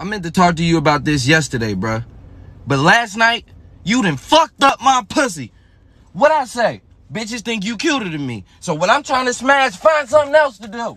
I meant to talk to you about this yesterday, bruh. But last night, you done fucked up my pussy. What I say? Bitches think you cuter than me. So when I'm trying to smash, find something else to do.